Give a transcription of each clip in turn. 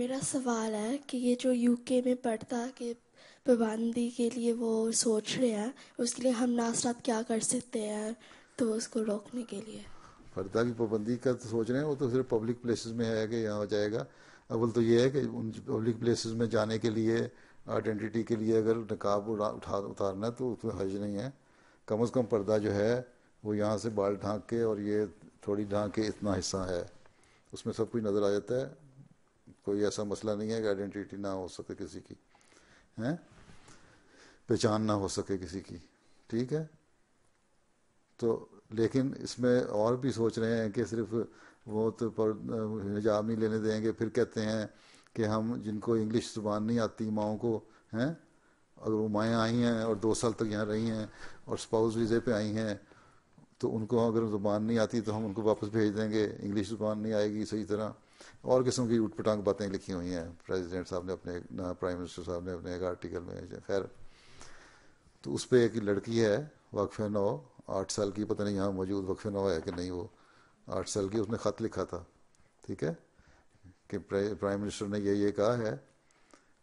میرا سوال ہے کہ یہ جو یو کے میں پڑھتا کہ پابندی کے لیے وہ سوچ رہے ہیں اس کے لیے ہم ناسرات کیا کر سکتے ہیں تو اس کو روکنے کے لیے پردہ کی پابندی کا تو سوچ رہے ہیں وہ تو صرف پبلک پلیسز میں ہے کہ یہاں ہو جائے گا اول تو یہ ہے کہ ان پبلک پلیسز میں جانے کے لیے آئیڈینٹی کے لیے اگر نقاب اٹھا اتارنا ہے تو اس میں حج نہیں ہے کم از کم پردہ جو ہے وہ یہاں سے بال ڈھانک کے اور یہ تھوڑی ڈھانک کے اتنا حصہ ہے اس میں سب کچھ نظر آ جاتا ہے کوئی ایسا مسئلہ نہیں ہے کہ آئیڈینٹی نہ ہو سکے کسی کی ہیں پہچان نہ ہو سکے کسی کی ٹھیک ہے تو لیکن اس میں اور بھی سوچ رہے ہیں کہ صرف وہ تو پر حجاب نہیں لینے دیں گے پھر کہتے ہیں کہ ہم جن کو انگلش زبان نہیں آتی ماؤں کو ہیں اگر وہ مائیں آئی ہیں اور دو سال تک یہاں رہی ہیں اور اسپاؤس ویزے پہ آئی ہیں تو ان کو اگر زبان نہیں آتی تو ہم ان کو واپس بھیج دیں گے انگلش زبان نہیں آئے گی صحیح طرح اور قسم کی اٹھ پٹانگ باتیں لکھی ہوئی ہیں پریزیڈنٹ صاحب نے اپنے پرائم منسٹر صاحب نے اپنے ایک آرٹیکل میں خیر تو اس پہ ایک لڑکی ہے وقف نو آٹھ سال کی پتہ نہیں یہاں موجود وقف نو ہے کہ نہیں وہ آٹھ سال کی اس نے خط لکھا تھا ٹھیک ہے کہ پرائم منسٹر نے یہ یہ کہا ہے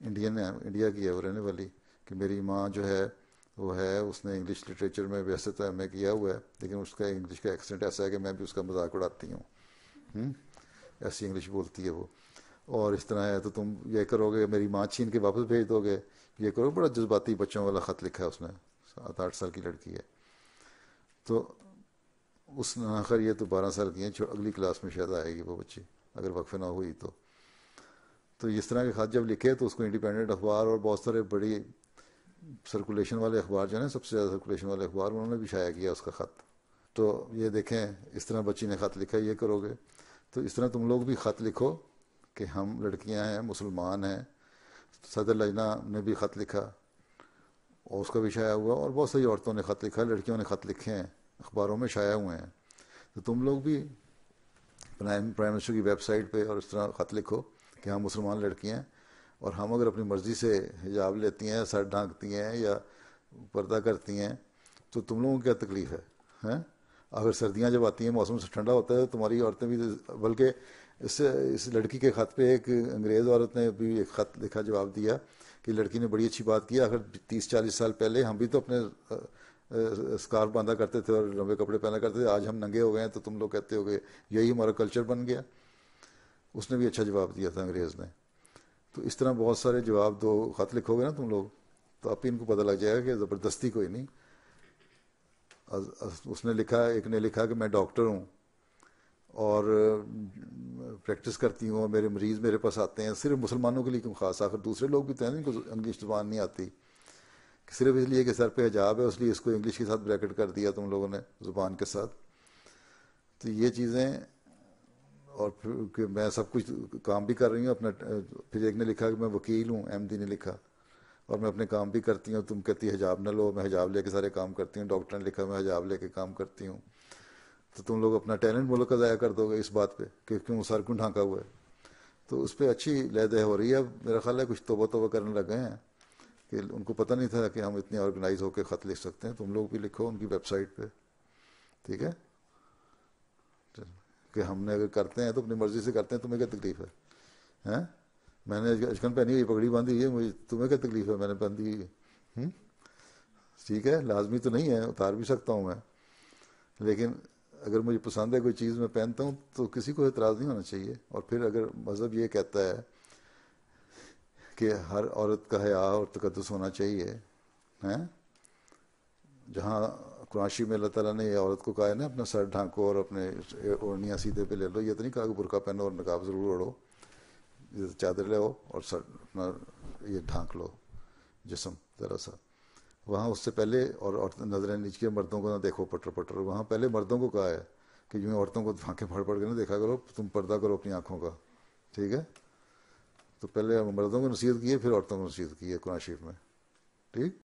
انڈین نے انڈیا کی ہے وہ رہنے والی کہ میری ماں جو ہے وہ ہے اس نے انگلش لٹریچر میں ویسے تو ایم اے کیا ہوا ہے لیکن اس کا انگلش کا ایکسیڈنٹ ایسا ہے کہ میں بھی اس کا مذاق اڑاتی ہوں ایسی انگلش بولتی ہے وہ اور اس طرح ہے تو تم یہ کرو گے میری ماں چھین کے واپس بھیج دو گے یہ کرو بڑا جذباتی بچوں والا خط لکھا ہے اس نے سات آٹھ سال کی لڑکی ہے تو اس آخر یہ تو بارہ سال کی ہیں اگلی کلاس میں شاید آئے گی وہ بچی اگر وقف نہ ہوئی تو تو اس طرح کے خط جب لکھے تو اس کو انڈیپینڈنٹ اخبار اور بہت سارے بڑی سرکولیشن والے اخبار جو ہیں سب سے زیادہ سرکولیشن والے اخبار انہوں نے بھی شائع کیا اس کا خط تو یہ دیکھیں اس طرح بچی نے خط لکھا یہ کرو گے تو اس طرح تم لوگ بھی خط لکھو کہ ہم لڑکیاں ہیں مسلمان ہیں صدر لجنا نے بھی خط لکھا اور اس کا بھی شائع ہوا اور بہت ساری عورتوں نے خط لکھا لڑکیوں نے خط لکھے ہیں اخباروں میں شائع ہوئے ہیں تو تم لوگ بھی پرائم پرائم منسٹر کی ویب سائٹ پہ اور اس طرح خط لکھو کہ ہم مسلمان لڑکیاں ہیں اور ہم اگر اپنی مرضی سے حجاب لیتی ہیں سر ڈھانکتی ہیں یا پردہ کرتی ہیں تو تم لوگوں کو کیا تکلیف ہے ہاں اگر سردیاں جب آتی ہیں موسم سے ٹھنڈا ہوتا ہے تو تمہاری عورتیں بھی بلکہ اس اس لڑکی کے خط پہ ایک انگریز عورت نے بھی ایک خط لکھا جواب دیا کہ لڑکی نے بڑی اچھی بات کی اگر تیس چالیس سال پہلے ہم بھی تو اپنے اسکارف باندھا کرتے تھے اور لمبے کپڑے پہنا کرتے تھے آج ہم ننگے ہو گئے ہیں تو تم لوگ کہتے ہو گئے یہی ہمارا کلچر بن گیا اس نے بھی اچھا جواب دیا تھا انگریز نے تو اس طرح بہت سارے جواب دو خط لکھو گے نا تم لوگ تو آپ ہی ان کو پتہ لگ جائے گا کہ زبردستی کوئی نہیں اس نے لکھا ایک نے لکھا کہ میں ڈاکٹر ہوں اور پریکٹس کرتی ہوں اور میرے مریض میرے پاس آتے ہیں صرف مسلمانوں کے لیے کیوں خاص آخر دوسرے لوگ بھی تو ان کو انگلش زبان نہیں آتی کہ صرف اس لیے کہ سر پہ حجاب ہے اس لیے اس کو انگلش کے ساتھ بریکٹ کر دیا تم لوگوں نے زبان کے ساتھ تو یہ چیزیں اور پھر کہ میں سب کچھ کام بھی کر رہی ہوں اپنا پھر ایک نے لکھا کہ میں وکیل ہوں ایم نے لکھا اور میں اپنے کام بھی کرتی ہوں تم کہتی حجاب نہ لو میں حجاب لے کے سارے کام کرتی ہوں ڈاکٹر نے لکھا میں حجاب لے کے کام کرتی ہوں تو تم لوگ اپنا ٹیلنٹ ملک کا ضائع کر دو گے اس بات پہ کہ کیوں سر کیوں ڈھانکا ہوا ہے تو اس پہ اچھی لہدے ہو رہی ہے اب میرا خیال ہے کچھ توبہ توبہ کرنے لگ گئے ہیں کہ ان کو پتہ نہیں تھا کہ ہم اتنے آرگنائز ہو کے خط لکھ سکتے ہیں تم لوگ بھی لکھو ان کی ویب سائٹ پہ ٹھیک ہے کہ ہم نے اگر کرتے ہیں تو اپنی مرضی سے کرتے ہیں تمہیں کیا تکلیف ہے ہاں میں نے اچکن پہنی پگڑی باندھی ہوئی ہے مجھے تمہیں کیا تکلیف ہے میں نے باندھی ہوئی ٹھیک ہے لازمی تو نہیں ہے اتار بھی سکتا ہوں میں لیکن اگر مجھے پسند ہے کوئی چیز میں پہنتا ہوں تو کسی کو اعتراض نہیں ہونا چاہیے اور پھر اگر مذہب یہ کہتا ہے کہ ہر عورت کا حیا اور تقدس ہونا چاہیے ہیں جہاں قرآشی میں اللہ تعالیٰ نے یہ عورت کو کہا ہے نا اپنا سر ڈھانکو اور اپنے اوڑھنیاں سیدھے پہ لے لو یہ تو نہیں کہا کہ برقعہ پہنو اور نقاب ضرور اڑو چادر آؤ اور سر اپنا یہ ڈھانک لو جسم ذرا سا وہاں اس سے پہلے اور عورتیں نظریں نیچ کے مردوں کو نہ دیکھو پٹر پٹر وہاں پہلے مردوں کو کہا ہے کہ یوں عورتوں کو پھانکے پھڑ پھڑ کے نہ دیکھا کرو تم پردہ کرو اپنی آنکھوں کا ٹھیک ہے تو پہلے مردوں کو نصیحت کی ہے پھر عورتوں کو نصیحت کی ہے قرآن شریف میں ٹھیک